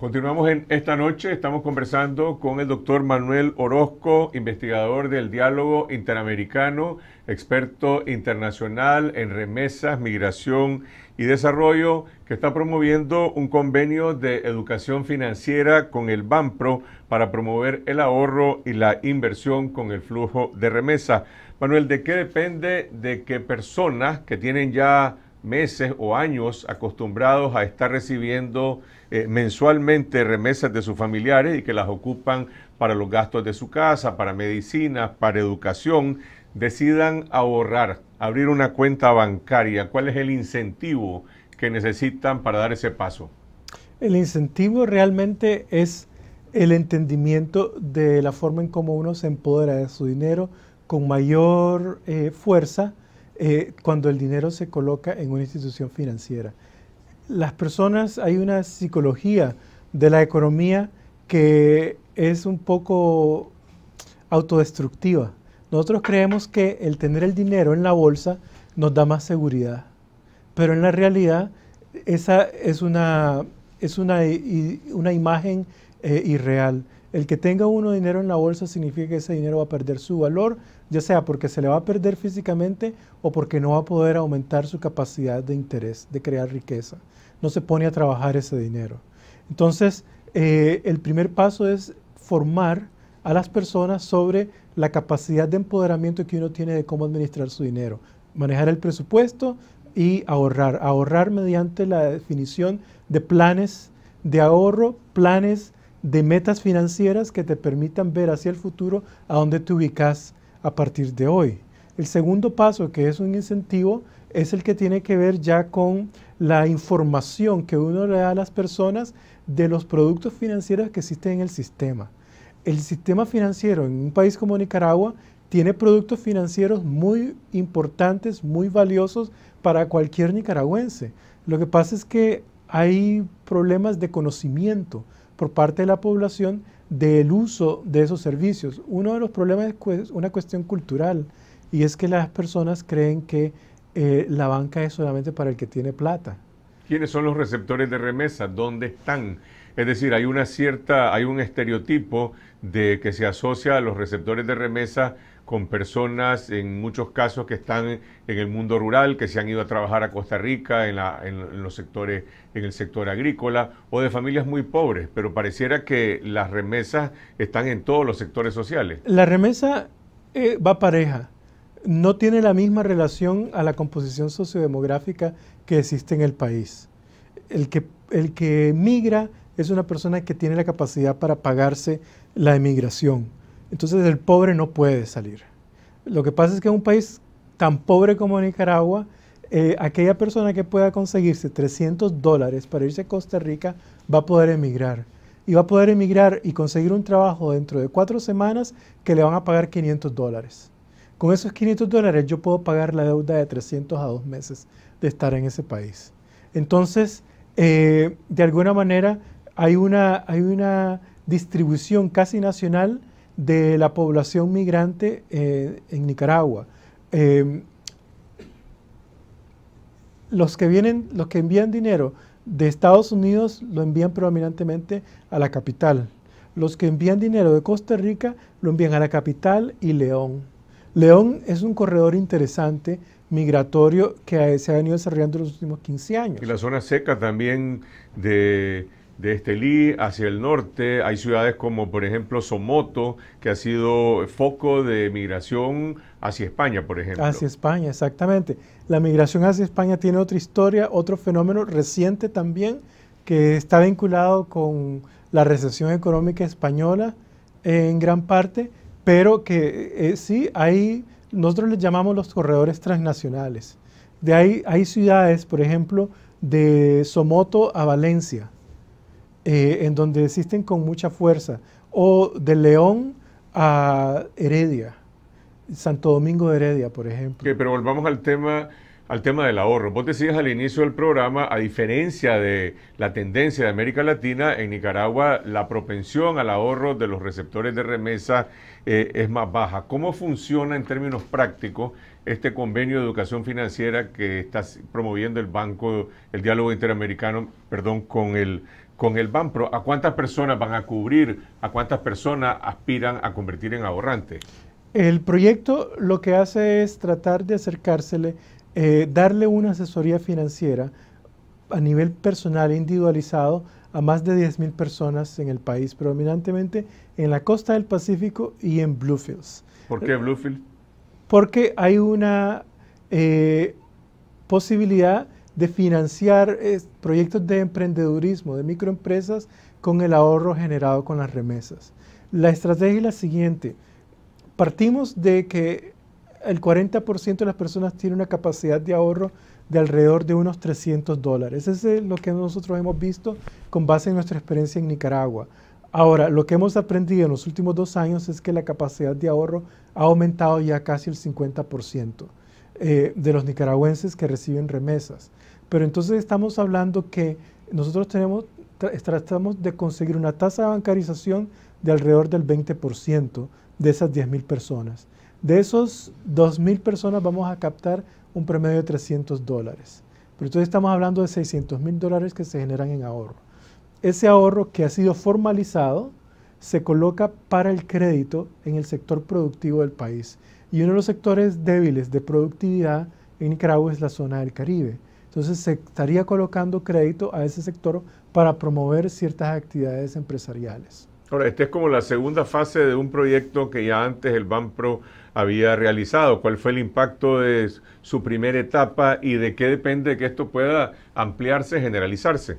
Continuamos en esta noche, estamos conversando con el doctor Manuel Orozco, investigador del diálogo interamericano, experto internacional en remesas, migración y desarrollo, que está promoviendo un convenio de educación financiera con el BAMPRO para promover el ahorro y la inversión con el flujo de remesas. Manuel, ¿de qué depende de que personas que tienen ya meses o años acostumbrados a estar recibiendo eh, mensualmente remesas de sus familiares y que las ocupan para los gastos de su casa, para medicina, para educación, decidan ahorrar, abrir una cuenta bancaria. ¿Cuál es el incentivo que necesitan para dar ese paso? El incentivo realmente es el entendimiento de la forma en cómo uno se empodera de su dinero con mayor eh, fuerza eh, cuando el dinero se coloca en una institución financiera. Las personas, hay una psicología de la economía que es un poco autodestructiva. Nosotros creemos que el tener el dinero en la bolsa nos da más seguridad, pero en la realidad esa es una, es una, una imagen eh, irreal. El que tenga uno dinero en la bolsa significa que ese dinero va a perder su valor, ya sea porque se le va a perder físicamente o porque no va a poder aumentar su capacidad de interés, de crear riqueza. No se pone a trabajar ese dinero. Entonces, eh, el primer paso es formar a las personas sobre la capacidad de empoderamiento que uno tiene de cómo administrar su dinero, manejar el presupuesto y ahorrar. Ahorrar mediante la definición de planes de ahorro, planes de metas financieras que te permitan ver hacia el futuro a dónde te ubicas a partir de hoy. El segundo paso, que es un incentivo, es el que tiene que ver ya con la información que uno le da a las personas de los productos financieros que existen en el sistema. El sistema financiero en un país como Nicaragua tiene productos financieros muy importantes, muy valiosos para cualquier nicaragüense. Lo que pasa es que hay problemas de conocimiento por parte de la población del uso de esos servicios. Uno de los problemas es una cuestión cultural y es que las personas creen que eh, la banca es solamente para el que tiene plata. ¿Quiénes son los receptores de remesas? ¿Dónde están? Es decir, hay una cierta, hay un estereotipo de que se asocia a los receptores de remesas con personas en muchos casos que están en el mundo rural, que se han ido a trabajar a Costa Rica en, en, los sectores, en el sector agrícola o de familias muy pobres, pero pareciera que las remesas están en todos los sectores sociales. La remesa eh, va pareja, no tiene la misma relación a la composición sociodemográfica que existe en el país. El que, el que migra es una persona que tiene la capacidad para pagarse la emigración. Entonces el pobre no puede salir. Lo que pasa es que en un país tan pobre como Nicaragua, eh, aquella persona que pueda conseguirse 300 dólares para irse a Costa Rica va a poder emigrar. Y va a poder emigrar y conseguir un trabajo dentro de cuatro semanas que le van a pagar 500 dólares. Con esos 500 dólares yo puedo pagar la deuda de 300 a dos meses de estar en ese país. Entonces, eh, de alguna manera, hay una, hay una distribución casi nacional de la población migrante eh, en Nicaragua. Em, los que vienen, los que envían dinero de Estados Unidos lo envían predominantemente a la capital. Los que envían dinero de Costa Rica lo envían a la capital y León. León es un corredor interesante migratorio que se ha venido desarrollando en los últimos 15 años. Y la zona seca también de de Estelí hacia el norte. Hay ciudades como, por ejemplo, Somoto, que ha sido foco de migración hacia España, por ejemplo. Hacia España, exactamente. La migración hacia España tiene otra historia, otro fenómeno reciente también, que está vinculado con la recesión económica española en gran parte, pero que eh, eh, sí, hay, nosotros les llamamos los corredores transnacionales. De ahí hay ciudades, por ejemplo, de Somoto a Valencia, eh, en donde existen con mucha fuerza, o de León a Heredia, Santo Domingo de Heredia, por ejemplo. pero volvamos al tema al tema del ahorro. Vos decías al inicio del programa, a diferencia de la tendencia de América Latina, en Nicaragua la propensión al ahorro de los receptores de remesa eh, es más baja. ¿Cómo funciona en términos prácticos este convenio de educación financiera que está promoviendo el Banco, el diálogo interamericano, perdón, con el con el BANPRO, ¿a cuántas personas van a cubrir? ¿A cuántas personas aspiran a convertir en ahorrante? El proyecto lo que hace es tratar de acercársele, eh, darle una asesoría financiera a nivel personal individualizado a más de 10.000 personas en el país, predominantemente en la costa del Pacífico y en Bluefields. ¿Por qué Bluefields? Porque hay una eh, posibilidad de financiar eh, proyectos de emprendedurismo, de microempresas, con el ahorro generado con las remesas. La estrategia es la siguiente. Partimos de que el 40% de las personas tiene una capacidad de ahorro de alrededor de unos 300 dólares. Eso es lo que nosotros hemos visto con base en nuestra experiencia en Nicaragua. Ahora, lo que hemos aprendido en los últimos dos años es que la capacidad de ahorro ha aumentado ya casi el 50% eh, de los nicaragüenses que reciben remesas. Pero entonces estamos hablando que nosotros tratamos de conseguir una tasa de bancarización de alrededor del 20% de esas 10.000 personas. De esos 2.000 personas vamos a captar un promedio de 300 dólares. Pero entonces estamos hablando de 600 mil dólares que se generan en ahorro. Ese ahorro que ha sido formalizado se coloca para el crédito en el sector productivo del país. Y uno de los sectores débiles de productividad en Nicaragua es la zona del Caribe. Entonces se estaría colocando crédito a ese sector para promover ciertas actividades empresariales. Ahora, esta es como la segunda fase de un proyecto que ya antes el BANPRO había realizado. ¿Cuál fue el impacto de su primera etapa y de qué depende que esto pueda ampliarse, generalizarse?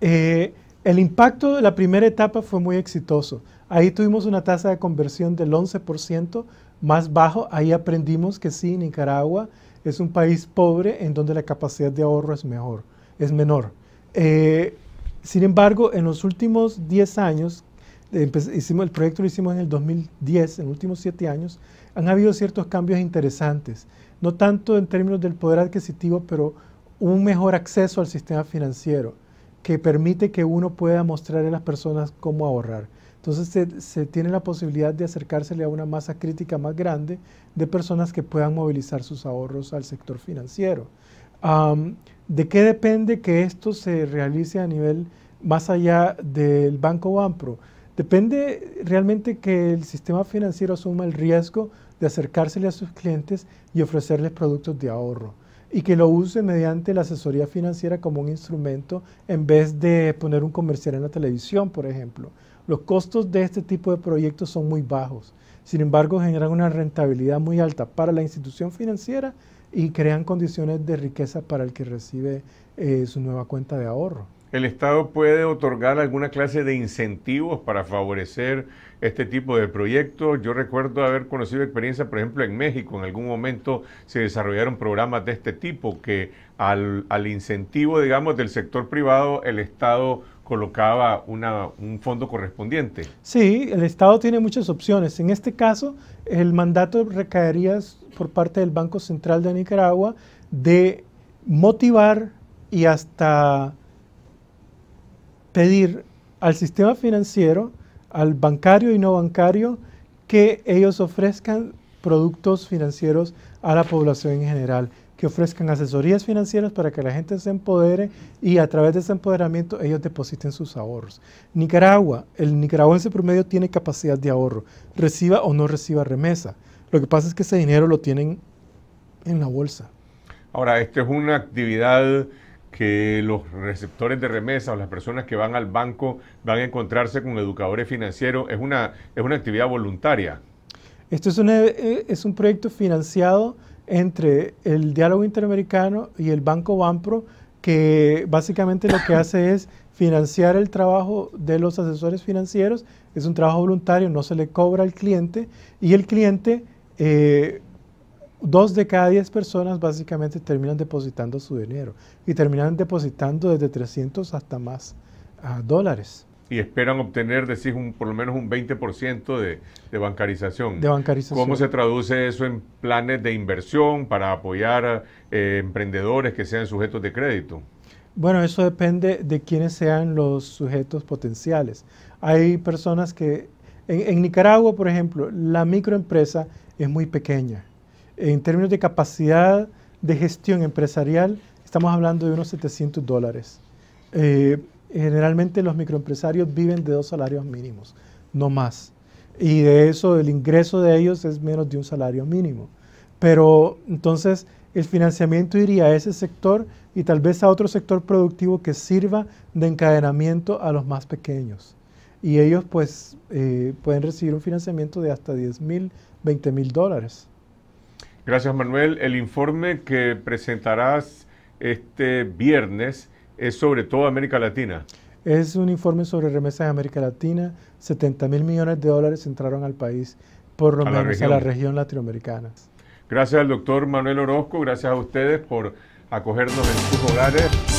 Eh, el impacto de la primera etapa fue muy exitoso. Ahí tuvimos una tasa de conversión del 11% más bajo. Ahí aprendimos que sí, Nicaragua es un país pobre en donde la capacidad de ahorro es mejor, es menor. Eh, sin embargo, en los últimos 10 años, el proyecto lo hicimos en el 2010, en los últimos 7 años, han habido ciertos cambios interesantes, no tanto en términos del poder adquisitivo, pero un mejor acceso al sistema financiero que permite que uno pueda mostrar a las personas cómo ahorrar. Entonces se, tiene la posibilidad de acercársele a una masa crítica más grande de personas que puedan movilizar sus ahorros al sector financiero. ¿De qué depende que esto se realice a nivel más allá del Banco Banpro? Depende realmente que el sistema financiero asuma el riesgo de acercársele a sus clientes y ofrecerles productos de ahorro y que lo use mediante la asesoría financiera como un instrumento en vez de poner un comercial en la televisión, por ejemplo. Los costos de este tipo de proyectos son muy bajos, sin embargo generan una rentabilidad muy alta para la institución financiera y crean condiciones de riqueza para el que recibe eh, su nueva cuenta de ahorro. ¿El Estado puede otorgar alguna clase de incentivos para favorecer este tipo de proyectos? Yo recuerdo haber conocido experiencia, por ejemplo, en México. En algún momento se desarrollaron programas de este tipo que al, al incentivo, digamos, del sector privado, el Estado colocaba un fondo correspondiente. Sí, el Estado tiene muchas opciones. En este caso, el mandato recaería por parte del Banco Central de Nicaragua de motivar y hasta pedir al sistema financiero, al bancario y no bancario, que ellos ofrezcan productos financieros a la población en general que ofrezcan asesorías financieras para que la gente se empodere y a través de ese empoderamiento ellos depositen sus ahorros. Nicaragua, el nicaragüense promedio tiene capacidad de ahorro, reciba o no reciba remesa. Lo que pasa es que ese dinero lo tienen en la bolsa. Ahora, esto es una actividad que los receptores de remesa, o las personas que van al banco van a encontrarse con educadores financieros. Es una, es una actividad voluntaria. Esto es, una, eh, es un proyecto financiado entre el diálogo interamericano y el Banco Banpro, que básicamente lo que hace es financiar el trabajo de los asesores financieros. Es un trabajo voluntario, no se le cobra al cliente y el cliente, eh, dos de cada diez personas básicamente terminan depositando su dinero y terminan depositando desde 300 hasta más ah, dólares y esperan obtener, decís, un, por lo menos un 20% de, de, bancarización. De bancarización. ¿Cómo se traduce eso en planes de inversión para apoyar a eh, emprendedores que sean sujetos de crédito? Bueno, eso depende de quiénes sean los sujetos potenciales. Hay personas que, en, Nicaragua, por ejemplo, la microempresa es muy pequeña. En términos de capacidad de gestión empresarial, estamos hablando de unos 700 dólares. Eh, generalmente los microempresarios viven de dos salarios mínimos, no más. Y de eso el ingreso de ellos es menos de un salario mínimo. Pero entonces el financiamiento iría a ese sector y tal vez a otro sector productivo que sirva de encadenamiento a los más pequeños. Y ellos pues eh, pueden recibir un financiamiento de hasta 10 mil, 20 mil dólares. Gracias Manuel. El informe que presentarás este viernes es sobre todo América Latina. Es un informe sobre remesas de América Latina. 70 mil millones de dólares entraron al país, por lo menos a la región latinoamericana. Gracias al doctor Manuel Orozco, gracias a ustedes por acogernos en sus hogares.